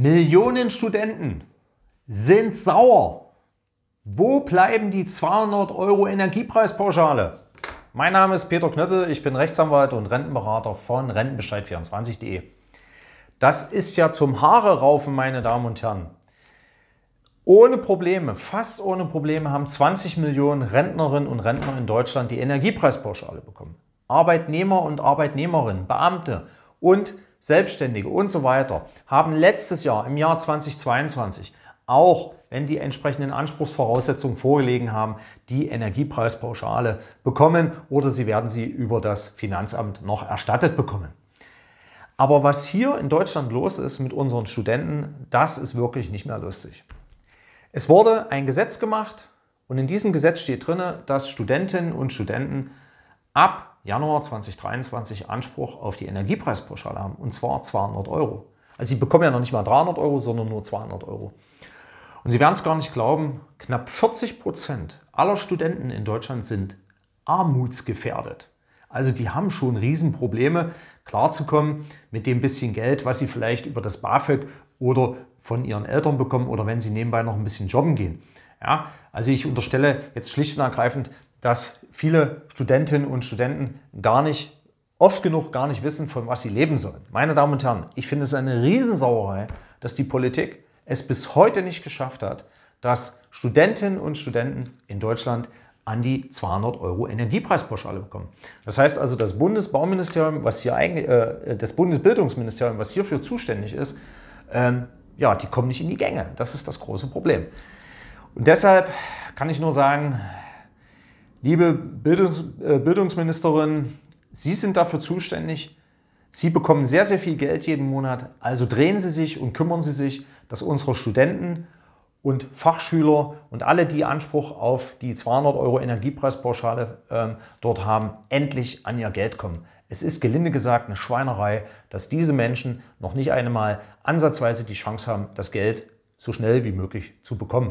Millionen Studenten sind sauer. Wo bleiben die 200 Euro Energiepreispauschale? Mein Name ist Peter Knöppel, ich bin Rechtsanwalt und Rentenberater von Rentenbescheid24.de. Das ist ja zum Haare raufen, meine Damen und Herren. Ohne Probleme, fast ohne Probleme haben 20 Millionen Rentnerinnen und Rentner in Deutschland die Energiepreispauschale bekommen. Arbeitnehmer und Arbeitnehmerinnen, Beamte und Selbstständige und so weiter haben letztes Jahr im Jahr 2022 auch wenn die entsprechenden Anspruchsvoraussetzungen vorgelegen haben, die Energiepreispauschale bekommen oder sie werden sie über das Finanzamt noch erstattet bekommen. Aber was hier in Deutschland los ist mit unseren Studenten, das ist wirklich nicht mehr lustig. Es wurde ein Gesetz gemacht und in diesem Gesetz steht drin, dass Studentinnen und Studenten ab Januar 2023 Anspruch auf die Energiepreispauschale haben, und zwar 200 Euro. Also sie bekommen ja noch nicht mal 300 Euro, sondern nur 200 Euro. Und Sie werden es gar nicht glauben, knapp 40 Prozent aller Studenten in Deutschland sind armutsgefährdet. Also die haben schon Riesenprobleme, klarzukommen mit dem bisschen Geld, was sie vielleicht über das BAföG oder von ihren Eltern bekommen oder wenn sie nebenbei noch ein bisschen jobben gehen. Ja, also ich unterstelle jetzt schlicht und ergreifend, dass viele Studentinnen und Studenten gar nicht oft genug gar nicht wissen, von was sie leben sollen. Meine Damen und Herren, ich finde es eine Riesensauerei, dass die Politik es bis heute nicht geschafft hat, dass Studentinnen und Studenten in Deutschland an die 200 Euro Energiepreispauschale bekommen. Das heißt also, das Bundesbauministerium, was hier eigentlich, äh, das Bundesbildungsministerium, was hierfür zuständig ist, ähm, ja, die kommen nicht in die Gänge. Das ist das große Problem. Und deshalb kann ich nur sagen, liebe Bildungs äh, Bildungsministerin, Sie sind dafür zuständig. Sie bekommen sehr, sehr viel Geld jeden Monat. Also drehen Sie sich und kümmern Sie sich, dass unsere Studenten und Fachschüler und alle, die Anspruch auf die 200 Euro Energiepreispauschale ähm, dort haben, endlich an ihr Geld kommen. Es ist gelinde gesagt eine Schweinerei, dass diese Menschen noch nicht einmal ansatzweise die Chance haben, das Geld so schnell wie möglich zu bekommen.